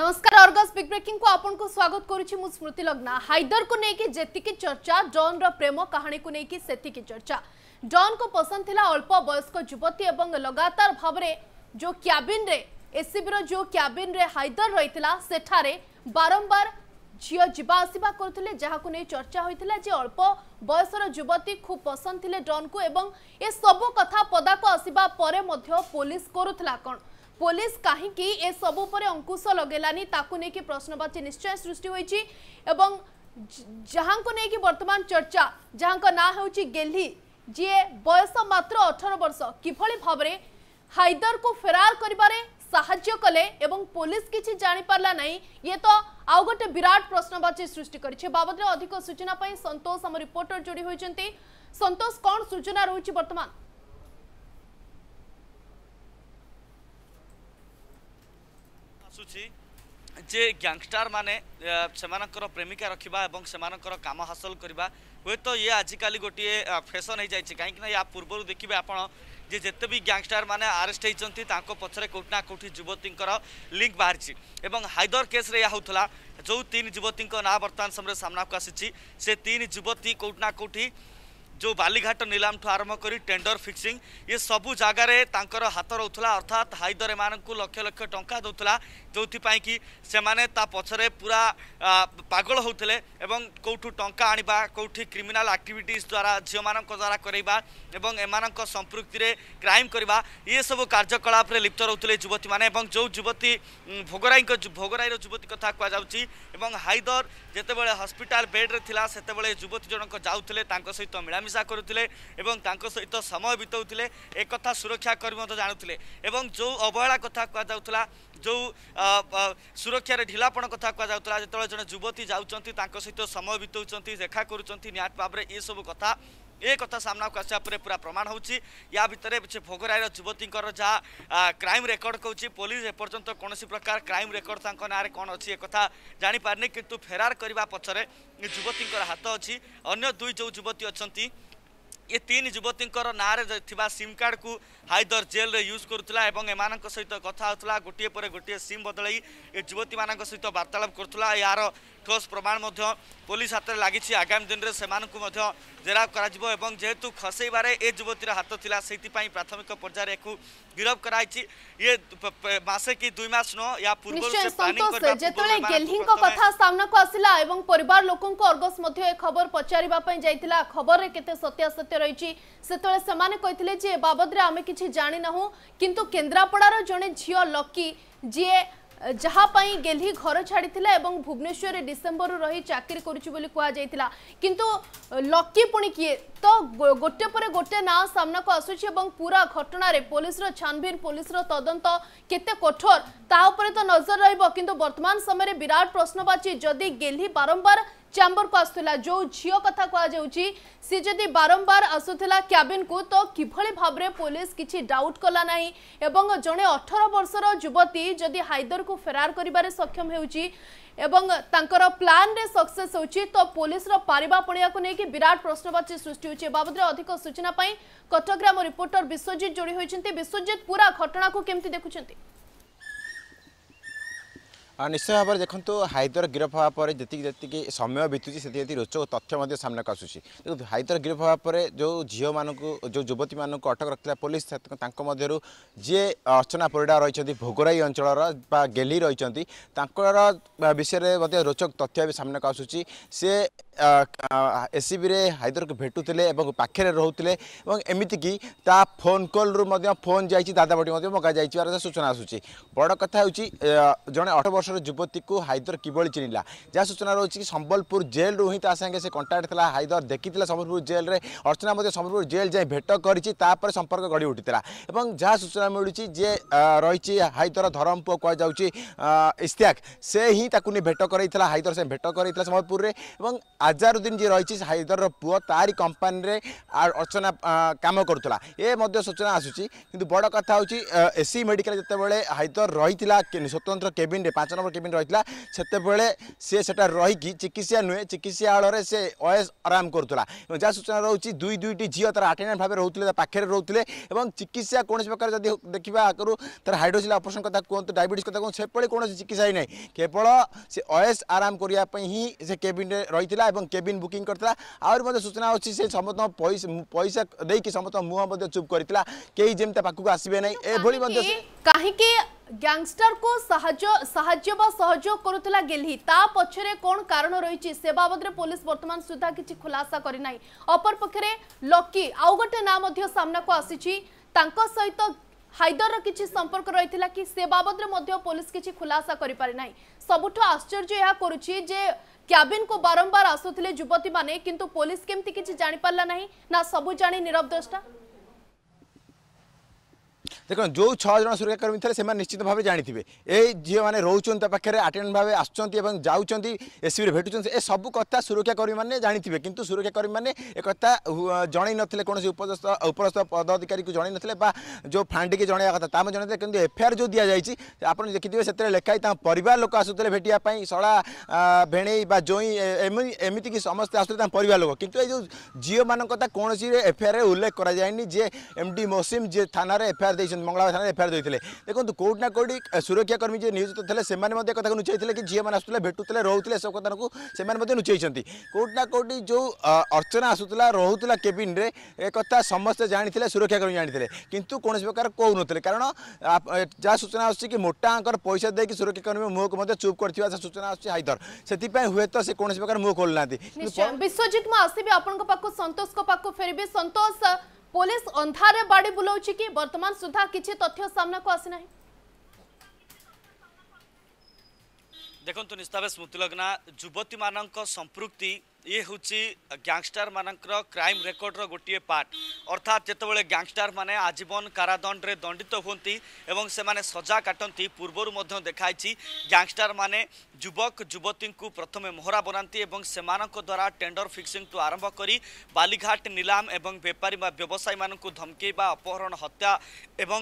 নমস্কার Argus big breaking কু আপনার স্বাগত করুছি মু স্মৃতি লগ্না হাইদর কু নেকি যেতিকি চর্চা ডন র প্রেম কাহিনী কু নেকি সেতিকি চর্চা ডন কো পসন্দ থিলা অল্প বয়স্ক যুবতী এবং লগাতার ভাবরে जो क्याबिन रे एससीबी रो जो क्याबिन रे हाइदर रहितला सेठारे बारंबार झील जीवा आसवा करुले जहाको नहीं चर्चा होता जे अल्प बयसर युवती खूब पसंद थे डन को एवं ए सब कथा पदाक आसवा पुलिस करुला कौन पुलिस कहीं अंकुश लगेलानी प्रश्नवाची निश्चय सृष्टि एवं को नहीं कि चर्चा जहाँ ना हूँ गेल्ही जी बयस मात्र अठर वर्ष कि भाव हाइदर को फेरार कर साय कले पुलिस किसी जापारा ना ये तो आउ गोटे विराट प्रश्नवाची सृष्टि कर बाबद अधिक सूचना सतोष आम रिपोर्टर जोड़ी होती सतोष कौन सूचना रही बर्तमान ଆସୁଛି ଯେ ଗ୍ୟାଙ୍ଗଷ୍ଟାର ମାନେ ସେମାନଙ୍କର ପ୍ରେମିକା ରଖିବା ଏବଂ ସେମାନଙ୍କର କାମ ହାସଲ କରିବା ହୁଏତ ଇଏ ଆଜିକାଲି ଗୋଟିଏ ଫ୍ୟାସନ୍ ହେଇଯାଇଛି କାହିଁକିନା ୟା ପୂର୍ବରୁ ଦେଖିବେ ଆପଣ ଯେ ଯେତେ ବି ଗ୍ୟାଙ୍ଗଷ୍ଟାର ମାନେ ଆରେଷ୍ଟ ହେଇଛନ୍ତି ତାଙ୍କ ପଛରେ କେଉଁଠି ନା କେଉଁଠି ଯୁବତୀଙ୍କର ଲିଙ୍କ ବାହାରିଛି ଏବଂ ହାଇଦର କେସ୍ରେ ଏହା ହେଉଥିଲା ଯେଉଁ ତିନି ଯୁବତୀଙ୍କ ନାଁ ବର୍ତ୍ତମାନ ସମୟରେ ସାମ୍ନାକୁ ଆସିଛି ସେ ତିନି ଯୁବତୀ କେଉଁଠି ନା କେଉଁଠି ଯେଉଁ ବାଲିଘାଟ ନିଲାମଠୁ ଆରମ୍ଭ କରି ଟେଣ୍ଡର ଫିକ୍ସିଂ ଏ ସବୁ ଜାଗାରେ ତାଙ୍କର ହାତ ରହୁଥିଲା ଅର୍ଥାତ୍ ହାଇଦର ଏମାନଙ୍କୁ ଲକ୍ଷ ଲକ୍ଷ ଟଙ୍କା ଦେଉଥିଲା ଯେଉଁଥିପାଇଁ କି ସେମାନେ ତା ପଛରେ ପୁରା ପାଗଳ ହେଉଥିଲେ ଏବଂ କେଉଁଠୁ ଟଙ୍କା ଆଣିବା କେଉଁଠି କ୍ରିମିନାଲ୍ ଆକ୍ଟିଭିଟିଜ୍ ଦ୍ୱାରା ଝିଅମାନଙ୍କ ଦ୍ୱାରା କରେଇବା ଏବଂ ଏମାନଙ୍କ ସମ୍ପୃକ୍ତିରେ କ୍ରାଇମ୍ କରିବା ଏସବୁ କାର୍ଯ୍ୟକଳାପରେ ଲିପ୍ତ ରହୁଥିଲେ ଯୁବତୀମାନେ ଏବଂ ଯେଉଁ ଯୁବତୀ ଭୋଗରାଇଙ୍କ ଭୋଗରାଇର ଯୁବତୀ କଥା କୁହାଯାଉଛି ଏବଂ ହାଇଦର ଯେତେବେଳେ ହସ୍ପିଟାଲ ବେଡ୍ରେ ଥିଲା ସେତେବେଳେ ଯୁବତୀ ଜଣଙ୍କ ଯାଉଥିଲେ ତାଙ୍କ ସହିତ ମିଳାମିଶା କରୁଥିଲେ ଏବଂ ତାଙ୍କ ସହିତ ସମୟ ବିତାଉଥିଲେ ଏକଥା ସୁରକ୍ଷାକର୍ମୀ ମଧ୍ୟ ଜାଣୁଥିଲେ ଏବଂ ଯେଉଁ ଅବହେଳା କଥା କୁହାଯାଉଥିଲା ଯେଉଁ ସୁରକ୍ଷାରେ ଢିଲାପଣ କଥା କୁହାଯାଉଥିଲା ଯେତେବେଳେ ଜଣେ ଯୁବତୀ ଯାଉଛନ୍ତି ତାଙ୍କ ସହିତ ସମୟ ବିତାଉଛନ୍ତି ଦେଖା କରୁଛନ୍ତି ନିହାତି ଭାବରେ ଏସବୁ କଥା ଏ କଥା ସାମ୍ନାକୁ ଆସିବା ପରେ ପୁରା ପ୍ରମାଣ ହେଉଛି ୟା ଭିତରେ ସେ ଭୋଗରାଇର ଯୁବତୀଙ୍କର ଯାହା କ୍ରାଇମ୍ ରେକର୍ଡ଼ କହୁଛି ପୋଲିସ ଏପର୍ଯ୍ୟନ୍ତ କୌଣସି ପ୍ରକାର କ୍ରାଇମ୍ ରେକର୍ଡ଼ ତାଙ୍କ ନାଁରେ କ'ଣ ଅଛି ଏ କଥା ଜାଣିପାରିନି କିନ୍ତୁ ଫେରାର କରିବା ପଛରେ ଯୁବତୀଙ୍କର ହାତ ଅଛି ଅନ୍ୟ ଦୁଇ ଯେଉଁ ଯୁବତୀ ଅଛନ୍ତି ଏ ତିନି ଯୁବତୀଙ୍କର ନାଁରେ ଥିବା ସିମ୍ କାର୍ଡ଼କୁ ହାଇଦର ଜେଲ୍ରେ ୟୁଜ୍ କରୁଥିଲା ଏବଂ ଏମାନଙ୍କ ସହିତ କଥା ହେଉଥିଲା ଗୋଟିଏ ପରେ ଗୋଟିଏ ସିମ୍ ବଦଳାଇ ଏ ଯୁବତୀମାନଙ୍କ ସହିତ ବାର୍ତ୍ତାଳାପ କରୁଥିଲା ଏହାର ঠোস প্রমাণ মধ্য পুলিশ হাতের লাগিছে আগামী দিনের সে জেরাও করা এবং যেহেতু খসাইবার এ যুবতীর হাত লা সেইপাই প্রাথমিক পর্যায়ে একু গিরফ করা হয়েছে ইয়ে মাসে কি দুই মাস নহ ইয়া পূর্ব যেতবে গেহ্লিঙ্ক কথা সামনাকু আসিলা এবং পরিবার লোকঙ্ক অর্গস মধ্য এ খবর পচারিবা পাই যাইতিলা খবরে কেতে সত্যাসত্য রয়েছে সেতবে সেমানে কইতিলে যে বাবদরে আমি কিছু জানি নাহু কিন্তু কেন্দ্রাপড়ার জনে ঝিও লকি যিয়ে ଯାହାପାଇଁ ଗେହ୍ଲି ଘର ଛାଡ଼ିଥିଲା ଏବଂ ଭୁବନେଶ୍ୱରରେ ଡିସେମ୍ବରରୁ ରହି ଚାକିରି କରୁଛି ବୋଲି କୁହାଯାଇଥିଲା କିନ୍ତୁ ଲକି ପୁଣି କିଏ ତ ଗୋଟେ ପରେ ଗୋଟେ ନାଁ ସାମ୍ନାକୁ ଆସୁଛି ଏବଂ ପୁରା ଘଟଣାରେ ପୋଲିସର ଛାନଭିନ ପୋଲିସର ତଦନ୍ତ କେତେ କଠୋର ତା ଉପରେ ତ ନଜର ରହିବ କିନ୍ତୁ ବର୍ତ୍ତମାନ ସମୟରେ ବିରାଟ ପ୍ରଶ୍ନବାଚୀ ଯଦି ଗେହ୍ଲି ବାରମ୍ବାର ଚାମ୍ବରକୁ ଆସୁଥିଲା ଯେଉଁ ଝିଅ କଥା କୁହାଯାଉଛି ସେ ଯଦି ବାରମ୍ବାର ଆସୁଥିଲା କ୍ୟାବିନ୍କୁ ତ କିଭଳି ଭାବରେ ପୋଲିସ କିଛି ଡାଉଟ୍ କଲା ନାହିଁ ଏବଂ ଜଣେ ଅଠର ବର୍ଷର ଯୁବତୀ ଯଦି ହାଇଦରକୁ ଫେରାର କରିବାରେ ସକ୍ଷମ ହେଉଛି এবং তাঁর প্লানে সকসেস হচ্ছে তো পুলিশর পারিবা পড়িয়াকে নিয়ে বিরাট প্রশ্নবাচী সৃষ্টি হচ্ছে এ বাবদে অধিক সূচনা পাই কটকরে আমার রিপোর্টর বিশ্বজিৎ যোড়ি হয়েছেন বিশ্বজিৎ পুরা ঘটনাকে কেমতি দেখুছেন ନିଶ୍ଚୟ ଭାବରେ ଦେଖନ୍ତୁ ହାଇଦର ଗିରଫ ହେବା ପରେ ଯେତିକି ଯେତିକି ସମୟ ବିତୁଛି ସେତିକି ଯେତିକି ରୋଚକ ତଥ୍ୟ ମଧ୍ୟ ସାମ୍ନାକୁ ଆସୁଛି ଦେଖନ୍ତୁ ହାଇଦର ଗିରଫ ହେବା ପରେ ଯେଉଁ ଝିଅମାନଙ୍କୁ ଯେଉଁ ଯୁବତୀମାନଙ୍କୁ ଅଟକ ରଖିଥିଲା ପୋଲିସ ତାଙ୍କ ମଧ୍ୟରୁ ଯିଏ ଅର୍ଚ୍ଚନା ପରିଡ଼ା ରହିଛନ୍ତି ଭୋଗରାଇ ଅଞ୍ଚଳର ବା ଗେଲି ରହିଛନ୍ତି ତାଙ୍କର ବିଷୟରେ ମଧ୍ୟ ରୋଚକ ତଥ୍ୟ ଏବେ ସାମ୍ନାକୁ ଆସୁଛି ସେ ଏସ୍ସିବିରେ ହାଇଦରକୁ ଭେଟୁଥିଲେ ଏବଂ ପାଖରେ ରହୁଥିଲେ ଏବଂ ଏମିତିକି ତା ଫୋନ୍ କଲ୍ରୁ ମଧ୍ୟ ଫୋନ୍ ଯାଇଛି ଦାଦା ଦାଦାବଟି ମଧ୍ୟ ମଗାଯାଇଥିବାର ସୂଚନା ଆସୁଛି ବଡ଼ କଥା ହେଉଛି ଜଣେ ଅଠର ବର୍ଷର ଯୁବତୀକୁ ହାଇଦର କିଭଳି ଚିହ୍ନିଲା ଯାହା ସୂଚନା ରହୁଛି କି ସମ୍ବଲପୁର ଜେଲ୍ରୁ ହିଁ ତା ସାଙ୍ଗେ ସେ କଣ୍ଟାକ୍ଟ ଥିଲା ହାଇଦର ଦେଖିଥିଲା ସମ୍ବଲପୁର ଜେଲ୍ରେ ଅର୍ଚ୍ଚନା ମଧ୍ୟ ସମ୍ବଲପୁର ଜେଲ୍ ଯାଇ ଭେଟ କରିଛି ତାପରେ ସମ୍ପର୍କ ଗଢ଼ି ଉଠିଥିଲା ଏବଂ ଯାହା ସୂଚନା ମିଳୁଛି ଯେ ରହିଛି ହାଇଦର ଧରମ ପୁଅ କୁହାଯାଉଛି ଇସ୍ତିଆକ ସେ ହିଁ ତାକୁ ନେଇ ଭେଟ କରାଇଥିଲା ହାଇଦର ସେ ଭେଟ କରାଇଥିଲା ସମ୍ବଲପୁରରେ ଏବଂ আজারুদ্দিন যে রয়েছে হায়দরর পুয় তার কোম্পানিরে অর্চনা কাম করু এ মধ্যে সূচনা আসুচি কিন্তু বড় কথা হচ্ছে এসি মেডিকাল যেতবে হায়দর রয়েছে স্বতন্ত্র কেবিনে পাঁচ নম্বর কেবিন রয়েছে সেতবে সে সেটা রহিকি চিকিৎসা নুয়ে চিকিৎসা চিকিৎসাড়ে সে ওয়েস আরাম করুলা যা সূচনা রয়েছে দুই দুইটি ঝিও তার আটেন্ডান্ট ভাবে রহুলে তার পাখে রহুলে এবং চিকিৎসা কোণী প্রকার যদি দেখা আগর তার হাইড্রোজিল অপরেশন কথা কুহতু ডায়াবেটিস কথা কুহ সেপরি কোণী চিকিৎসা হয়ে নাই কেবল সে ওয়েস আরাম করা হি সে কেবিনে রয়েছে এবং ଏବଂ କେବିନ୍ ବୁକିଂ କରିଥିଲା ଆହୁରି ମଧ୍ୟ ସୂଚନା ଅଛି ସେ ସମସ୍ତଙ୍କ ପଇସା ଦେଇକି ସମସ୍ତଙ୍କ ମୁହଁ ମଧ୍ୟ ଚୁପ୍ କରିଥିଲା କେହି ଯେମିତି ତା ପାଖକୁ ଆସିବେ ନାହିଁ ଏଭଳି ମଧ୍ୟ କାହିଁକି ଗ୍ୟାଙ୍ଗଷ୍ଟରକୁ ସାହାଯ୍ୟ ସାହାଯ୍ୟ ବା ସହଯୋଗ କରୁଥିଲା ଗେଲି ତା ପଛରେ କ'ଣ କାରଣ ରହିଛି ସେ ବାବଦରେ ପୋଲିସ ବର୍ତ୍ତମାନ ସୁଦ୍ଧା କିଛି ଖୁଲାସା କରିନାହିଁ ଅପରପକ୍ଷରେ ଲକି ଆଉ ଗୋଟେ ନାଁ ମଧ୍ୟ ସାମ୍ନାକୁ ଆସିଛି ତାଙ୍କ ସହିତ ହାଇଦରର କିଛି ସମ୍ପର୍କ ରହିଥିଲା କି ସେ ବାବଦରେ ମଧ୍ୟ ପୋଲିସ କିଛି ଖୁଲାସା କରିପାରି ନାହିଁ ସବୁଠୁ ଆଶ୍ଚର୍ଯ୍ୟ ଏହା କରୁଛି ଯେ କ୍ୟାବିନ୍କୁ ବାରମ୍ବାର ଆସୁଥିଲେ ଯୁବତୀମାନେ କିନ୍ତୁ ପୋଲିସ କେମିତି କିଛି ଜାଣିପାରିଲା ନାହିଁ ନା ସବୁ ଜାଣି ନିରବ ଦୋଷଟା দেখুন যে ছজন সুরক্ষাকর্মী লে সে নিশ্চিত ভাবে জাঁথে এই যে মানে রোচান তা পাখে আটেন্ড ভাবে আসছেন এবং যাচ্ছেন এসিবি ভেটুছেন এ সব কথা সুরক্ষাকর্মী মানে জাঁথে কিন্তু সুরক্ষাকর্মী মানে একথা জনাই নথিলে কোণী উপস্থ উপরস্থ পদাধিকারী জনাই নথিলে বা যে ফাঁডিকে জনাইয়া কথা তা জনাই কিন্তু এফআইআর যে দিয়া যাই আপনার দেখিথে সেতে লেখাই তা পরিবার লোক আসুলে ভেটিয়া সড়া ভেণেই বা জোই এমিতিকি সমস্তে আসুলে তা পরিবার লোক কিন্তু এই যে ঝিও মান কথা কোণী এফআইআর উল্লেখ করা যায়নি যে এমডি মৌসিম যে থানার এফআইআর হয়েছেন মঙ্গলাবাড়ি থানায় এফআইআর দিয়েছিলেন দেখুন কোটি না কোটি সুরক্ষাকর্মী যে নিয়োজিত লে সে কথা লুচাইলে কি ঝিও মানে আসুলে ভেটুলে রুলে সব কথা সে লুচাইছেন কোটি না কোটি যে অর্চনা আসুলা রুলা কেবিন্রে এ কথা সমস্তে জাঁলে সুরক্ষাকর্মী জাঁলে কিন্তু কোণী প্রকার কৌনলে কারণ যা সূচনা আসছে কি মোটা অঙ্কর পয়সা দিয়ে সুরক্ষাকর্মী মুহকু চুপ করে সূচনা আসছে হাইদর সেপাই হুয়েত সে কোণী প্রকার মুহ খোলু না বিশ্বজিৎ মু আসবি আপনার পাখ সন্তোষ পাখ ফেরবি সন্তোষ पुलिस अंधारे बाड़ी बुलाऊ कि वर्तमान सुधा कि तथ्य सामना को आसी देखु निस्ताबे स्मृतिलग्ना युवती संपुक्ति ଇଏ ହେଉଛି ଗ୍ୟାଙ୍ଗଷ୍ଟରମାନଙ୍କର କ୍ରାଇମ୍ ରେକର୍ଡ଼ର ଗୋଟିଏ ପାର୍ଟ ଅର୍ଥାତ୍ ଯେତେବେଳେ ଗ୍ୟାଙ୍ଗଷ୍ଟରମାନେ ଆଜୀବନ କାରାଦଣ୍ଡରେ ଦଣ୍ଡିତ ହୁଅନ୍ତି ଏବଂ ସେମାନେ ସଜା କାଟନ୍ତି ପୂର୍ବରୁ ମଧ୍ୟ ଦେଖାଇଛି ଗ୍ୟାଙ୍ଗଷ୍ଟରମାନେ ଯୁବକ ଯୁବତୀଙ୍କୁ ପ୍ରଥମେ ମୋହରା ବନାନ୍ତି ଏବଂ ସେମାନଙ୍କ ଦ୍ୱାରା ଟେଣ୍ଡର ଫିକ୍ସିଂଠୁ ଆରମ୍ଭ କରି ବାଲିଘାଟ ନିଲାମ ଏବଂ ବେପାରୀ ବା ବ୍ୟବସାୟୀମାନଙ୍କୁ ଧମକେଇବା ଅପହରଣ ହତ୍ୟା ଏବଂ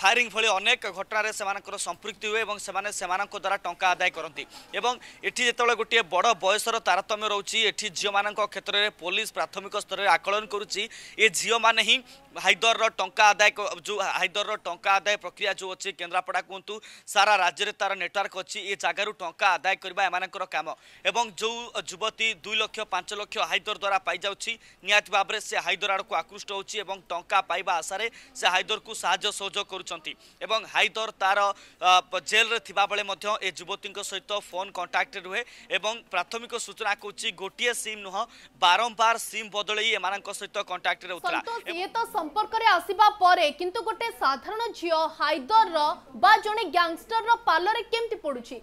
ଫାୟାରିଂ ଭଳି ଅନେକ ଘଟଣାରେ ସେମାନଙ୍କର ସମ୍ପୃକ୍ତି ହୁଏ ଏବଂ ସେମାନେ ସେମାନଙ୍କ ଦ୍ୱାରା ଟଙ୍କା ଆଦାୟ କରନ୍ତି ଏବଂ ଏଠି ଯେତେବେଳେ ଗୋଟିଏ ବଡ଼ ବୟସର ତାରତମ୍ୟ ରହୁଛି କରୁଛି ଏଠି ଝିଅମାନଙ୍କ କ୍ଷେତ୍ରରେ ପୋଲିସ ପ୍ରାଥମିକ ସ୍ତରରେ ଆକଳନ କରୁଛି ଏ ଝିଅମାନେ ହିଁ ହାଇଦରର ଟଙ୍କା ଆଦାୟ ଯେଉଁ ହାଇଦରର ଟଙ୍କା ଆଦାୟ ପ୍ରକ୍ରିୟା ଯେଉଁ ଅଛି କେନ୍ଦ୍ରାପଡ଼ା କୁହନ୍ତୁ ସାରା ରାଜ୍ୟରେ ତାର ନେଟୱାର୍କ ଅଛି ଏ ଜାଗାରୁ ଟଙ୍କା ଆଦାୟ କରିବା ଏମାନଙ୍କର କାମ ଏବଂ ଯେଉଁ ଯୁବତୀ ଦୁଇ ଲକ୍ଷ ପାଞ୍ଚ ଲକ୍ଷ ହାଇଦର ଦ୍ୱାରା ପାଇଯାଉଛି ନିହାତି ଭାବରେ ସେ ହାଇଦର ଆଡ଼କୁ ଆକୃଷ୍ଟ ହେଉଛି ଏବଂ ଟଙ୍କା ପାଇବା ଆଶାରେ ସେ ହାଇଦରକୁ ସାହାଯ୍ୟ ସହଯୋଗ କରୁଛନ୍ତି ଏବଂ ହାଇଦର ତାର ଜେଲରେ ଥିବାବେଳେ ମଧ୍ୟ ଏ ଯୁବତୀଙ୍କ ସହିତ ଫୋନ୍ କଣ୍ଟାକ୍ଟରେ ରୁହେ ଏବଂ ପ୍ରାଥମିକ ସୂଚନା କହୁଛି ଗୋଟିଏ ସିମ୍ ନୁହଁ ବାରମ୍ବାର ସିମ୍ ବଦଳେଇ ଏମାନଙ୍କ ସହିତ କଣ୍ଟାକ୍ଟରେ ଉଥିଲା ଇଏ ତ ସମ୍ପର୍କରେ ଆସିବା ପରେ କିନ୍ତୁ ଗୋଟେ ସାଧାରଣ ଝିଅ ହାଇଦରର ବା ଜଣେ ଗ୍ୟାଙ୍ଗଷ୍ଟରର ପାଲରେ କେମିତି ପଡ଼ୁଛି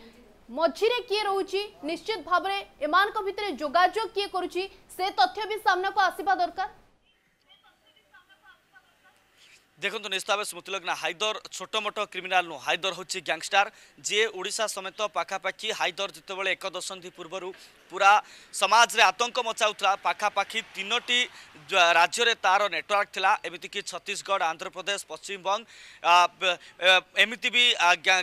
ମଝିରେ କିଏ ରହୁଛି ନିଶ୍ଚିତ ଭାବରେ ଏମାନଙ୍କ ଭିତରେ ଯୋଗାଯୋଗ କିଏ କରୁଛି ସେ ତଥ୍ୟ ବି ସାମ୍ନାକୁ ଆସିବା ଦରକାର দেখুন নিশ্চিত ভাবে স্মৃতিলগ্না হাইদর ছোটমোট ক্রিমিনাল নু হাইদর হচ্ছে গ্যাংস্টার যে ওড়শা সমেত পাখাপাখি হাইদর যেতবে এক দশন্ধি পূর্বর পুরা সমাজে আতঙ্ক মচাউলা পাখাপাখি তিনোটি রাজ্যের তার নেটওয়ার্ক লা এমিতিকি ছত্তিশগড় আন্ধ্রপ্রদেশ পশ্চিমবঙ্গ এমিতি বি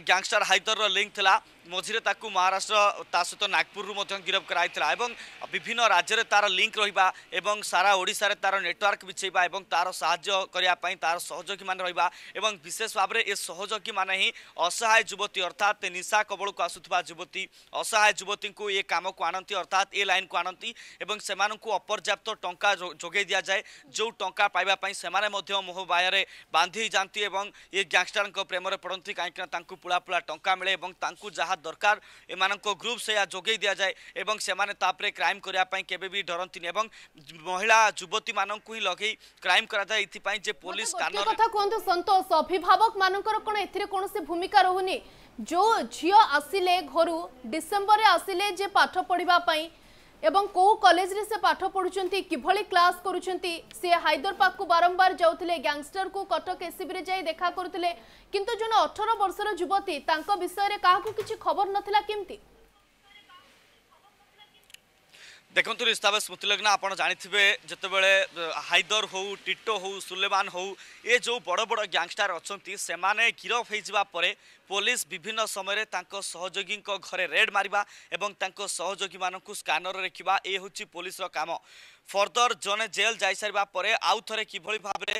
গ্যাংস্টার হাইদরর লিঙ্ক লা মঝিরে তাকে মহারাষ্ট্র তা সহ নাগপুরু গিরফ করা এবং বিভিন্ন রাজ্যের তার লিঙ্ক রহবা এবং সারা ওড়শার তার নেটওয়ার্ক বিছাইবা এবং তার সাহায্য করা তার সহযোগী মানে রহবা এবং বিশেষ ভাবে এ সহযোগী মানে হি অসহায় যুবতী অর্থাৎ নিশা কবলক আসুক যুবতী অসহায় যুবতী এ কামক আনতে অর্থাৎ এ লাইনকু আনতি এবং সে অপর্যাপ্ত টঙ্কা যোগাই দিয়া যায় যে টঙ্কা পাইবা সে মোহ বায়ারে বাঁধি যাতে এবং এ গ্যাংস্টার প্রেমরে পড়তে কিনা তা পোড়া পোড়া টঙ্কা মিলে এবং তা যা দরকার এমান গ্রুপ সেয়া যোগাই দিয়া যায় এবং সে তাপরে ক্রাইম করা কেবে বি ডরতি এবং মহিলা যুবতী মানুষ হি লগাই ক্রাইম করা যায় এই যে পুলিশ কথা কুহতু সন্তোষ অভিভাবক মানুষ কোণ এতে কোণী ভূমিকা রহুনি जो झील आसिले घर डिसेम्बर आसिले जे पाठ पढ़ापी एवं कौ कलेज से पाठ पढ़ुंट किभली क्लास करुँच सी हाइदर पाक बारंबार जाते गैंगस्टर को कटक एससीबी जा देखा करुले किंतु जन अठर वर्षर युवती विषय में क्या किसी खबर नाला केमती দেখুন ঋষাবে স্মৃতিলগ্না আপনার জাঁথিবে যেতবে হাইদর হো টিটো হো সুলেমান হো এ যে বড় বড় গ্যাংস্টার অনেক সে গিরফ হয়ে যাওয়া পরে ପୋଲିସ ବିଭିନ୍ନ ସମୟରେ ତାଙ୍କ ସହଯୋଗୀଙ୍କ ଘରେ ରେଡ୍ ମାରିବା ଏବଂ ତାଙ୍କ ସହଯୋଗୀମାନଙ୍କୁ ସ୍କାନର ରଖିବା ଏ ହେଉଛି ପୋଲିସର କାମ ଫର୍ଦର ଜଣେ ଜେଲ୍ ଯାଇସାରିବା ପରେ ଆଉ ଥରେ କିଭଳି ଭାବରେ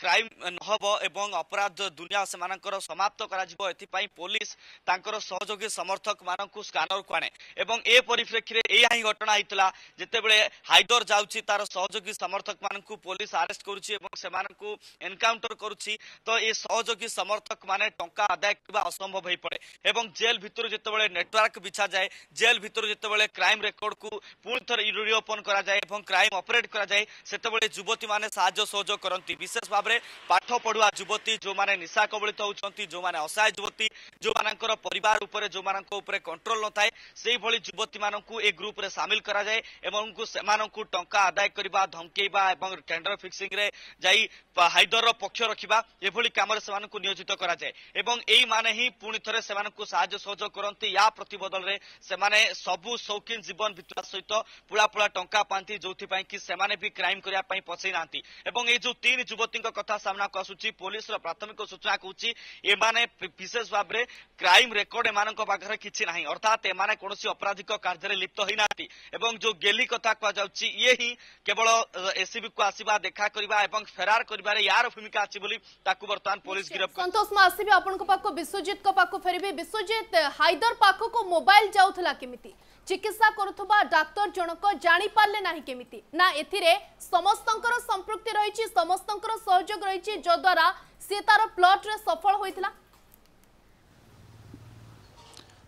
କ୍ରାଇମ୍ ନହେବ ଏବଂ ଅପରାଧ ଦୁନିଆ ସେମାନଙ୍କର ସମାପ୍ତ କରାଯିବ ଏଥିପାଇଁ ପୋଲିସ ତାଙ୍କର ସହଯୋଗୀ ସମର୍ଥକମାନଙ୍କୁ ସ୍କାନରକୁ ଆଣେ ଏବଂ ଏ ପରିପ୍ରେକ୍ଷୀରେ ଏହା ହିଁ ଘଟଣା ହେଇଥିଲା ଯେତେବେଳେ ହାଇଦର ଯାଉଛି ତାର ସହଯୋଗୀ ସମର୍ଥକମାନଙ୍କୁ ପୋଲିସ ଆରେଷ୍ଟ କରୁଛି ଏବଂ ସେମାନଙ୍କୁ ଏନକାଉଣ୍ଟର କରୁଛି ତ ଏ ସହଯୋଗୀ ସମର୍ଥକମାନେ ଟଙ୍କା ଆଦାୟ କରିବା ଅସମ୍ଭବ ହୋଇପଡ଼େ ଏବଂ ଜେଲ୍ ଭିତରୁ ଯେତେବେଳେ ନେଟୱାର୍କ ବିଛାଯାଏ ଜେଲ୍ ଭିତରୁ ଯେତେବେଳେ କ୍ରାଇମ୍ ରେକର୍ଡକୁ ପୁଣି ଥରେ ରିଓପନ୍ କରାଯାଏ ଏବଂ କ୍ରାଇମ୍ ଅପରେଟ୍ କରାଯାଏ ସେତେବେଳେ ଯୁବତୀମାନେ ସାହାଯ୍ୟ ସହଯୋଗ କରନ୍ତି ବିଶେଷ ଭାବରେ ପାଠ ପଢୁଆ ଯୁବତୀ ଯେଉଁମାନେ ନିଶା କବଳିତ ହେଉଛନ୍ତି ଯେଉଁମାନେ ଅସହାୟ ଯୁବତୀ ଯେଉଁମାନଙ୍କର ପରିବାର ଉପରେ ଯେଉଁମାନଙ୍କ ଉପରେ କଣ୍ଟ୍ରୋଲ ନଥାଏ ସେହିଭଳି ଯୁବତୀମାନଙ୍କୁ ଏ ଗ୍ରୁପରେ ସାମିଲ କରାଯାଏ ଏବଂ ସେମାନଙ୍କୁ ଟଙ୍କା ଆଦାୟ କରିବା ଧମକେଇବା ଏବଂ ଟେଣ୍ଡର ଫିକ୍ସିଂରେ ଯାଇ ହାଇଦରର ପକ୍ଷ ରଖିବା ଏଭଳି କାମରେ ସେମାନଙ୍କୁ ନିୟୋଜିତ କରାଯାଏ ଏବଂ ଏଇମାନେ ସେମାନେ ହିଁ ପୁଣି ଥରେ ସେମାନଙ୍କୁ ସାହାଯ୍ୟ ସହଯୋଗ କରନ୍ତି ୟା ପ୍ରତିବଦଳରେ ସେମାନେ ସବୁ ସୌକିନ ଜୀବନ ବିତାଇବା ସହିତ ପୁଳା ପୁଳା ଟଙ୍କା ପାଆନ୍ତି ଯୋଉଥିପାଇଁ କି ସେମାନେ ବି କ୍ରାଇମ କରିବା ପାଇଁ ପଶେଇ ନାହାନ୍ତି ଏବଂ ଏଇ ଯୋଉ ତିନି ଯୁବତୀଙ୍କ କଥା ସାମ୍ନାକୁ ଆସୁଛି ପୋଲିସର ପ୍ରାଥମିକ ସୂଚନା କହୁଛି ଏମାନେ ବିଶେଷ ଭାବରେ କ୍ରାଇମ ରେକର୍ଡ ଏମାନଙ୍କ ପାଖରେ କିଛି ନାହିଁ ଅର୍ଥାତ୍ ଏମାନେ କୌଣସି ଅପରାଧିକ କାର୍ଯ୍ୟରେ ଲିପ୍ତ ହୋଇନାହାନ୍ତି ଏବଂ ଯୋଉ ଗେଲି କଥା କୁହାଯାଉଛି ଇଏ ହିଁ କେବଳ ଏସ୍ସିବିକୁ ଆସିବା ଦେଖା କରିବା ଏବଂ ଫେରାର କରିବାରେ ୟାର ଭୂମିକା ଅଛି ବୋଲି ତାକୁ ବର୍ତ୍ତମାନ ପୋଲିସ ଗିରଫ ସନ୍ତୋଷ ମୁଁ ଆସିବି ଆପଣଙ୍କ ପାଖକୁ ବିଶ୍ୱଜିତଙ୍କ ପାଖକୁ ଫେରିବି ବିଶ୍ୱଜିତ ହାଇଦର ପାଖକୁ ମୋବାଇଲ ଯାଉଥିଲା କେମିତି ଚିକିତ୍ସା କରୁଥିବା ଡାକ୍ତର ଜଣକ ଜାଣିପାରିଲେ ନାହିଁ କେମିତି ନା ଏଥିରେ ସମସ୍ତଙ୍କର ସମ୍ପୃକ୍ତି ରହିଛି ସମସ୍ତଙ୍କର ସହଯୋଗ ରହିଛି ଯଦ୍ୱାରା ସିଏ ତାର ପ୍ଲଟରେ ସଫଳ ହୋଇଥିଲା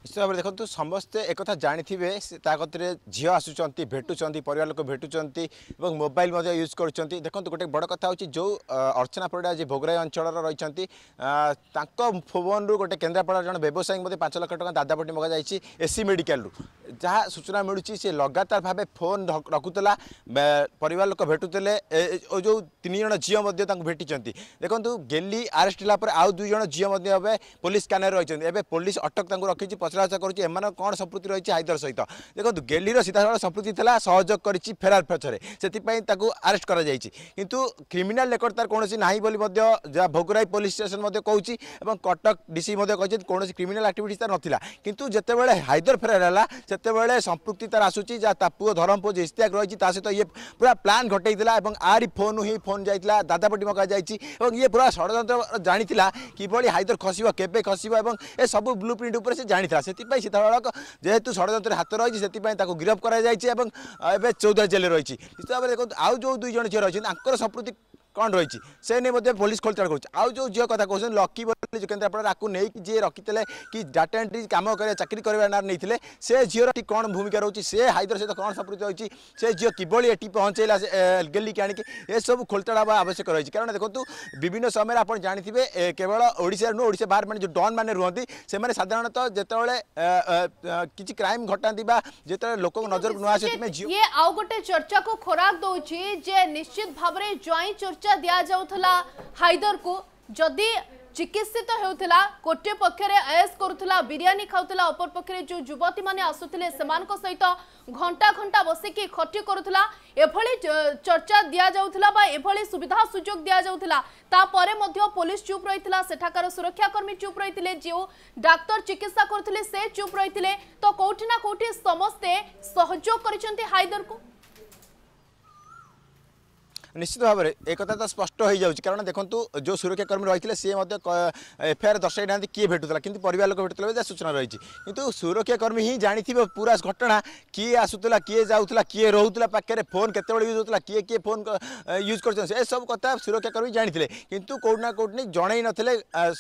ନିଶ୍ଚିତ ଭାବରେ ଦେଖନ୍ତୁ ସମସ୍ତେ ଏକଥା ଜାଣିଥିବେ ତା କତିରେ ଝିଅ ଆସୁଛନ୍ତି ଭେଟୁଛନ୍ତି ପରିବାର ଲୋକ ଭେଟୁଛନ୍ତି ଏବଂ ମୋବାଇଲ ମଧ୍ୟ ୟୁଜ୍ କରୁଛନ୍ତି ଦେଖନ୍ତୁ ଗୋଟେ ବଡ଼ କଥା ହେଉଛି ଯେଉଁ ଅର୍ଚ୍ଚନା ପରିଡ଼ା ଯେ ଭୋଗରାଇ ଅଞ୍ଚଳର ରହିଛନ୍ତି ତାଙ୍କ ଫୋନ୍ରୁ ଗୋଟେ କେନ୍ଦ୍ରାପଡ଼ାର ଜଣେ ବ୍ୟବସାୟୀ ମଧ୍ୟ ପାଞ୍ଚ ଲକ୍ଷ ଟଙ୍କା ଦାଦାପଟି ମଗାଯାଇଛି ଏସି ମେଡ଼ିକାଲରୁ ଯାହା ସୂଚନା ମିଳୁଛି ସେ ଲଗାତାର ଭାବେ ଫୋନ୍ ରଖୁଥିଲା ପରିବାର ଲୋକ ଭେଟୁଥିଲେ ଓ ଯେଉଁ ତିନି ଜଣ ଝିଅ ମଧ୍ୟ ତାଙ୍କୁ ଭେଟିଛନ୍ତି ଦେଖନ୍ତୁ ଗେଲି ଆରେଷ୍ଟ ହେଲା ପରେ ଆଉ ଦୁଇ ଜଣ ଝିଅ ମଧ୍ୟ ଏବେ ପୋଲିସ ଥାନାରେ ରହିଛନ୍ତି ଏବେ ପୋଲିସ ଅଟକ ତାଙ୍କୁ ରଖିଛି ପଚରାଉଚରା କରୁଛି ଏମାନଙ୍କ କ'ଣ ସମ୍ପୃକ୍ତି ରହିଛି ହାଇଦର ସହିତ ଦେଖନ୍ତୁ ଗେଲିର ସିଧାସଳଖ ସମ୍ପୃକ୍ତି ଥିଲା ସହଯୋଗ କରିଛି ଫେରାର ପଛରେ ସେଥିପାଇଁ ତାକୁ ଆରେଷ୍ଟ କରାଯାଇଛି କିନ୍ତୁ କ୍ରିମିନାଲ୍ ରେକର୍ଡ଼ ତାର କୌଣସି ନାହିଁ ବୋଲି ମଧ୍ୟ ଯାହା ଭୋଗରାଇ ପୋଲିସ ଷ୍ଟେସନ ମଧ୍ୟ କହୁଛି ଏବଂ କଟକ ଡିସି ମଧ୍ୟ କହିଛନ୍ତି କୌଣସି କ୍ରିମିନାଲ୍ ଆକ୍ଟିଭିଟି ତାର ନଥିଲା କିନ୍ତୁ ଯେତେବେଳେ ହାଇଦର ଫେରାର ହେଲା ସେତେବେଳେ ସମ୍ପୃକ୍ତି ତାର ଆସୁଛି ଯାହା ତା ପୁଅ ଧରମପୁଅ ଯେ ଇସ୍ତିହାକ ରହିଛି ତା ସହିତ ଇଏ ପୁରା ପ୍ଲାନ୍ ଘଟେଇଥିଲା ଏବଂ ଆରି ଫୋନ୍ରୁ ହିଁ ଫୋନ୍ ଯାଇଥିଲା ଦାଦାପଟି ମଗାଯାଇଛି ଏବଂ ଇଏ ପୁରା ଷଡ଼ଯନ୍ତ୍ର ଜାଣିଥିଲା କିଭଳି ହାଇଦର ଖସିବ କେବେ ଖସିବ ଏବଂ ଏସବୁ ବ୍ଲୁ ପ୍ରିଣ୍ଟ ଉପରେ ସେ ଜାଣିଥିଲା সেপাই সীতাপাড়ক যেহেতু ষড়যন্ত্রের হাত রয়েছে সেপাই তাকে গিরফ করা যাই এবং এবে চৌধুরী জেলে রয়েছে নিশ্চিত ভাবে দেখুন আউ যে দুইজন ঝিও রয়েছে তাঁর সম্পৃক্তি କ'ଣ ରହିଛି ସେ ନେଇ ମଧ୍ୟ ପୋଲିସ ଖୋଳତାଡ଼ କରୁଛି ଆଉ ଯେଉଁ ଝିଅ କଥା କହୁଛନ୍ତି ଲକି ବୋଲି କେନ୍ଦ୍ରାପଡ଼ା ତାକୁ ନେଇକି ଯିଏ ରଖିଥିଲେ କି ଡାଟା ଏଣ୍ଟ୍ରି କାମ କରିବା ଚାକିରି କରିବା ନାଁ ନେଇଥିଲେ ସେ ଝିଅର ଏଠି କ'ଣ ଭୂମିକା ରହୁଛି ସେ ହାଇଦର ସହିତ କ'ଣ ସମ୍ପୃକ୍ତ ରହିଛି ସେ ଝିଅ କିଭଳି ଏଠି ପହଞ୍ଚେଇଲା ଗେଲିକି ଆଣିକି ଏସବୁ ଖୋଳତାଡ଼ ହେବା ଆବଶ୍ୟକ ରହିଛି କାରଣ ଦେଖନ୍ତୁ ବିଭିନ୍ନ ସମୟରେ ଆପଣ ଜାଣିଥିବେ କେବଳ ଓଡ଼ିଶାରେ ନୁହଁ ଓଡ଼ିଶା ବାହାର ମାନେ ଯେଉଁ ଡନ୍ ମାନେ ରୁହନ୍ତି ସେମାନେ ସାଧାରଣତଃ ଯେତେବେଳେ କିଛି କ୍ରାଇମ୍ ଘଟାନ୍ତି ବା ଯେତେବେଳେ ଲୋକଙ୍କ ନଜରକୁ ନ ଆସେ ଆଉ ଗୋଟେ ଚର୍ଚ୍ଚାକୁ ଖୋରାକ ଦେଉଛି ଯେ ନିଶ୍ଚିତ ଭାବରେ ଜ୍ୱାଇଁ ଚର୍ଚ୍ଚା চিকিৎসা দিয়া যাওয়া হাইদরকু যদি চিকিৎসিত হেউথিলা গোটিয়ে পক্ষে আয়েস করুলা বিরিয়ানি খাওয়া অপর পক্ষে যে যুবতী মানে আসুলে সে সহিত ঘণ্টা ঘণ্টা বসিকি খটি করুলা এভাবে চর্চা দিয়া যাওয়া বা এভাবে সুবিধা সুযোগ দিয়া যাওয়া তাপরে পুলিশ চুপ রয়েছে সেঠাকার সুরক্ষাকর্মী চুপ রয়েছে যে ডাক্তার চিকিৎসা করুলে সে চুপ রয়েছে তো কোটি না কোটি সমস্তে সহযোগ করেছেন হাইদরকু ନିଶ୍ଚିତ ଭାବରେ ଏକଥା ତ ସ୍ପଷ୍ଟ ହୋଇଯାଉଛି କାରଣ ଦେଖନ୍ତୁ ଯେଉଁ ସୁରକ୍ଷାକର୍ମୀ ରହିଥିଲେ ସିଏ ମଧ୍ୟ ଏଫଆଇଆର୍ ଦର୍ଶାଇ ନାହାନ୍ତି କିଏ ଭେଟୁଥିଲା କିନ୍ତୁ ପରିବାର ଲୋକ ଭେଟୁଥିଲେ ଯାହା ସୂଚନା ରହିଛି କିନ୍ତୁ ସୁରକ୍ଷାକର୍ମୀ ହିଁ ଜାଣିଥିବେ ପୁରା ଘଟଣା କିଏ ଆସୁଥିଲା କିଏ ଯାଉଥିଲା କିଏ ରହୁଥିଲା ପାଖରେ ଫୋନ୍ କେତେବେଳେ ୟୁଜ୍ ହେଉଥିଲା କିଏ କିଏ ଫୋନ୍ ୟୁଜ୍ କରୁଛନ୍ତି ଏସବୁ କଥା ସୁରକ୍ଷାକର୍ମୀ ଜାଣିଥିଲେ କିନ୍ତୁ କେଉଁଠି ନା କେଉଁଠି ଜଣାଇ ନଥିଲେ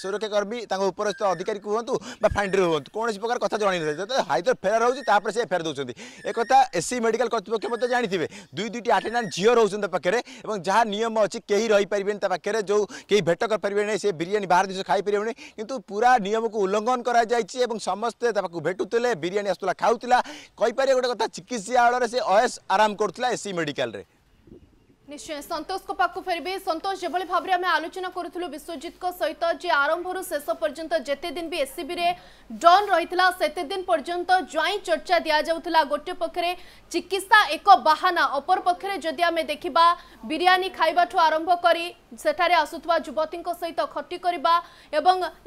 ସୁରକ୍ଷାକର୍ମୀ ତାଙ୍କ ଉପରସ୍ଥ ଅଧିକାରୀ କୁହନ୍ତୁ ବା ଫାଣ୍ଡିରେ ହୁଅନ୍ତୁ କୌଣସି ପ୍ରକାର କଥା ଜଣାଇ ନଥିଲେ ଯେତେବେଳେ ହାଇଦର ଫେରାର ହେଉଛି ତାପରେ ସେ ଫେରାର ଦେଉଛନ୍ତି ଏକଥା ଏସ୍ସି ମେଡ଼ିକାଲ କର୍ତ୍ତୃପକ୍ଷ ମଧ୍ୟ ଜାଣିଥିବେ ଦୁଇ ଦୁଇଟି ଆଟେଣ୍ଡାଣ୍ଟ ଝିଅ ରହୁଛନ୍ତି ପାଖରେ और जहाँ निम अच्छी रही पारे पाखे जो कहीं भेट कर करें से बिरीयी बाहर जिस खाई पारे कि पूरा निम को उल्लंघन कर समस्ते भेटुते बिरीयी आसूला खाऊ गोटे कथा चिकित्सा आलोर से अयस आराम करुला एसी मेडिकल निश्चय सतोष को पाक फेर सतोष जो भाव में आलोचना करूँ विश्वजित सहित जे आरंभ शेष पर्यटन जिते दिन भी एससीबी रे डन रही सेते दिन पर्यटन ज्वाई चर्चा दि जाऊला गोटे पक्षे चिकित्सा एक बाहाना अपर पक्षे जदि आम देखा बिरीयी खावा आरंभ कर सेठे आसुवा युवती सहित खटी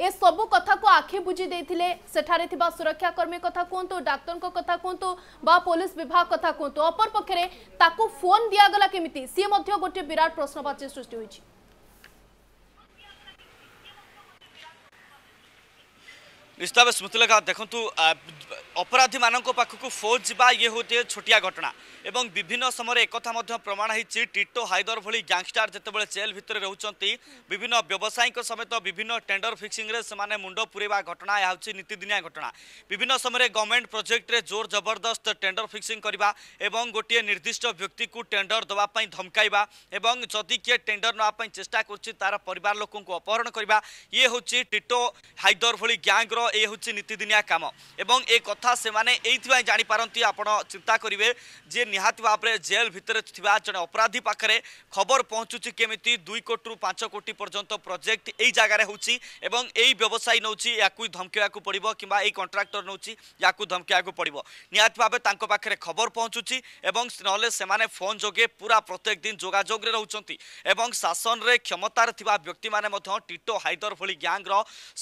ए सबू कथ आखि बुझी सेठे सुरक्षाकर्मी कथ कहतु डाक्तर कथ कहतु बा पुलिस विभाग कथ कहतु अपर पक्ष फोन दिगला केमी सी মধ্য গোটিয়ে বিরাট প্রশ্নবাচী সৃষ্টি হয়েছে নিশ্চিত ভাবে স্মৃতিলেখা দেখুন অপরাধী অপরাধীমানঙ্ক পাখকু ফৌজ যা ইয়ে হচ্ছে ছোটিয়া ঘটনা এবং বিভিন্ন সময় একথা প্রমাণ হয়েছে টিটো হাইদর ভি গ্যাংস্টার যেতবে জেল ভিতরে রোচান বিভিন্ন ব্যবসায়ী সমেত বিভিন্ন টেন্ডর ফিক্সিংরে সে মুন্ড পুরাইবা ঘটনা এ হচ্ছে নীতিদিনিয়া ঘটনা বিভিন্ন সময় গভর্নমেন্ট প্রোজেক্টরে জোর জবরদস্ত টেন্ডর ফিক্সিং করা এবং গোটিয়ে নির্দিষ্ট ব্যক্তিকে টেন্ডর দেওয়া ধমকাইবা এবং যদি কি টেন্ডর নেওয়া চেষ্টা করছে তার পরিবার লোক অপহরণ করা ইয়ে হচ্ছে টিটো হাইদর ভি গ্যাংর এ হচ্ছে নীতিদিনিয়া কাম এবং এ কথা କଥା ସେମାନେ ଏଇଥିପାଇଁ ଜାଣିପାରନ୍ତି ଆପଣ ଚିନ୍ତା କରିବେ ଯେ ନିହାତି ଭାବରେ ଜେଲ୍ ଭିତରେ ଥିବା ଜଣେ ଅପରାଧୀ ପାଖରେ ଖବର ପହଞ୍ଚୁଛି କେମିତି ଦୁଇ କୋଟିରୁ ପାଞ୍ଚ କୋଟି ପର୍ଯ୍ୟନ୍ତ ପ୍ରୋଜେକ୍ଟ ଏଇ ଜାଗାରେ ହେଉଛି ଏବଂ ଏଇ ବ୍ୟବସାୟୀ ନେଉଛି ୟାକୁ ଧମକେଇବାକୁ ପଡ଼ିବ କିମ୍ବା ଏଇ କଣ୍ଟ୍ରାକ୍ଟର ନେଉଛି ୟାକୁ ଧମକେଇବାକୁ ପଡ଼ିବ ନିହାତି ଭାବେ ତାଙ୍କ ପାଖରେ ଖବର ପହଞ୍ଚୁଛି ଏବଂ ନହେଲେ ସେମାନେ ଫୋନ୍ ଯୋଗେ ପୁରା ପ୍ରତ୍ୟେକ ଦିନ ଯୋଗାଯୋଗରେ ରହୁଛନ୍ତି ଏବଂ ଶାସନରେ କ୍ଷମତାରେ ଥିବା ବ୍ୟକ୍ତିମାନେ ମଧ୍ୟ ଟିଟୋ ହାଇଦର ଭଳି ଗ୍ୟାଙ୍ଗର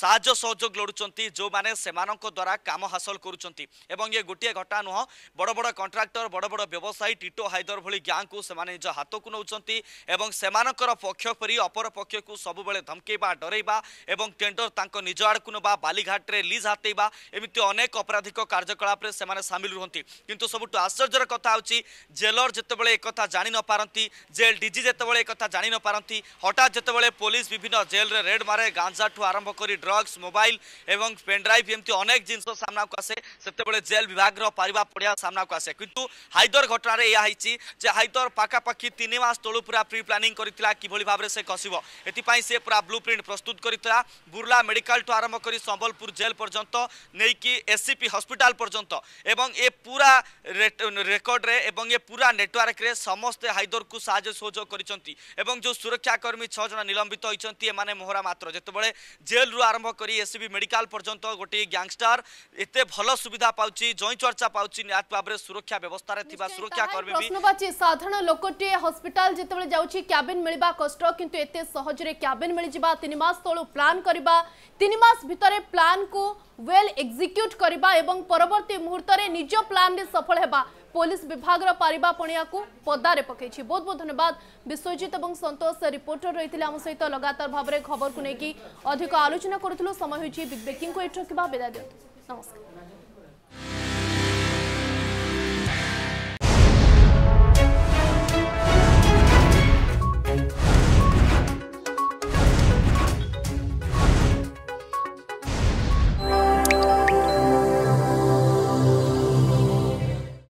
ସାହାଯ୍ୟ ସହଯୋଗ ଲୋଡ଼ୁଛନ୍ତି ଯେଉଁମାନେ ସେମାନଙ୍କ ଦ୍ୱାରା କାମ ହାସଲ କରୁଛନ୍ତି ये गोटे घटना नुह बड़ बड़ कंट्राक्टर बड़ बड़ व्यवसायी टीटो हाइदर भाई गाँ को निज हाथ को नौकर पक्ष फेरी अपर पक्ष को सबुबले धमकेवा डरैवा टेंडर निज आड़ को ना बाघाटे लिज हातेवा एमती अनेक अपराधिक कार्यकलाप से सामिल रुहति किंतु सबुठ आश्चर्यर कथा हूँ जेलर जिते एक जाणी नपारती जेल डीजी जितेबले एक जाणी नपारती हठात जितेबले पुलिस विभिन्न जेल रेड मारे गांजा ठू आरंभ कर ड्रग्स मोबाइल और पेनड्राइव एमती अनेक जिन आसे সেতবে জেল বিভাগর পারিবা পড়িয়া সামনাকু আসে কিন্তু হাইদর ঘটনার এয়া হয়েছি যে হাইদর পাখাপাখি তিন মাস তলু পুরা প্রি প্লানিং করে কিভাবে ভাবে সে খসব এপাই সে পুরা ব্লু প্রিন্ট প্রস্তুত করে বুর্লা মেডিকাল ঠু আরম্ভ করে সম্বলপুর জেল পর্যন্ত নেইকি এসিপি হসপিটাল পর্যন্ত এবং এ পুরা রেকর্ডরে এবং এ পুরা নেটওয়ার্করে সমস্তে হাইদরকু সাহায্য সহযোগ করেছেন এবং যে সুরক্ষাকর্মী ছজন নিলম্বিত হয়েছেন এমানে মোহরা মাত্র যেতবে জেলরু আরম্ভ করে এসিপি মেডিকাল পর্যন্ত গোটিয়ে গ্যাংস্টার এতে ভালো ସୁବିଧା ପାଉଛି ଜଇଁ ଚର୍ଚ୍ଚା ପାଉଛି ନିହାତି ଭାବରେ ସୁରକ୍ଷା ବ୍ୟବସ୍ଥାରେ ଥିବା ସୁରକ୍ଷାକର୍ମୀ ପ୍ରଶ୍ନବାଚୀ ସାଧାରଣ ଲୋକଟିଏ ହସ୍ପିଟାଲ ଯେତେବେଳେ ଯାଉଛି କ୍ୟାବିନ୍ ମିଳିବା କଷ୍ଟ କିନ୍ତୁ ଏତେ ସହଜରେ କ୍ୟାବିନ୍ ମିଳିଯିବା ତିନି ମାସ ତଳୁ ପ୍ଲାନ୍ କରିବା ତିନି ମାସ ଭିତରେ ପ୍ଲାନ୍କୁ ୱେଲ୍ ଏକ୍ଜିକ୍ୟୁଟ୍ କରିବା ଏବଂ ପରବର୍ତ୍ତୀ ମୁହୂର୍ତ୍ତରେ ନିଜ ପ୍ଲାନ୍ରେ ସଫଳ ହେବା ପୋଲିସ ବିଭାଗର ପାରିବା ପଣିଆକୁ ପଦାରେ ପକାଇଛି ବହୁତ ବହୁତ ଧନ୍ୟବାଦ ବିଶ୍ୱଜିତ ଏବଂ ସନ୍ତୋଷ ରିପୋର୍ଟର ରହିଥିଲେ ଆମ ସହିତ ଲଗାତାର ଭାବରେ ଖବରକୁ ନେଇକି ଅଧିକ ଆଲୋଚନା କରୁଥିଲୁ ସମୟ ହୋଇଛି ବିଗ୍ ବ୍ରେକିଂକୁ ଏଠି ରଖିବା ବିଦାୟ ଦିଅନ୍ତୁ ନମସ୍କାର